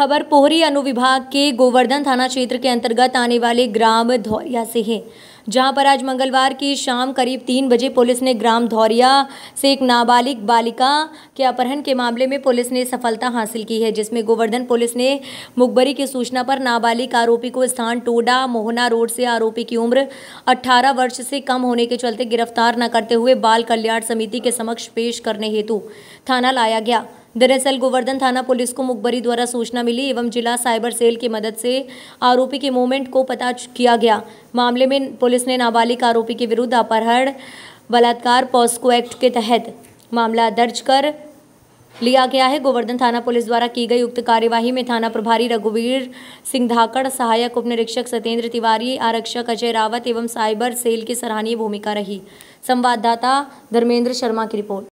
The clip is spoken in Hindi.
खबर पोहरी अनुविभाग के गोवर्धन थाना क्षेत्र के अंतर्गत आने वाले ग्राम धौरिया से है जहां पर आज मंगलवार की शाम करीब तीन बजे पुलिस ने ग्राम धौरिया से एक नाबालिग बालिका के अपहरण के मामले में पुलिस ने सफलता हासिल की है जिसमें गोवर्धन पुलिस ने मुखबरी की सूचना पर नाबालिग आरोपी को स्थान टोडा मोहना रोड से आरोपी की उम्र 18 वर्ष से कम होने के चलते गिरफ्तार न करते हुए बाल कल्याण समिति के समक्ष पेश करने हेतु थाना लाया गया दरअसल गोवर्धन थाना पुलिस को मुखबरी द्वारा सूचना मिली एवं जिला साइबर सेल की मदद से आरोपी के मूवमेंट को पता किया गया मामले में पुलिस ने नाबालिग आरोपी के विरुद्ध अपहरण बलात्कार पॉस्को एक्ट के तहत मामला दर्ज कर लिया गया है गोवर्धन थाना पुलिस द्वारा की गई उक्त कार्यवाही में थाना प्रभारी रघुवीर सिंह धाकड़ सहायक उप निरीक्षक सत्येंद्र तिवारी आरक्षक अजय रावत एवं साइबर सेल की सराहनीय भूमिका रही संवाददाता धर्मेंद्र शर्मा की रिपोर्ट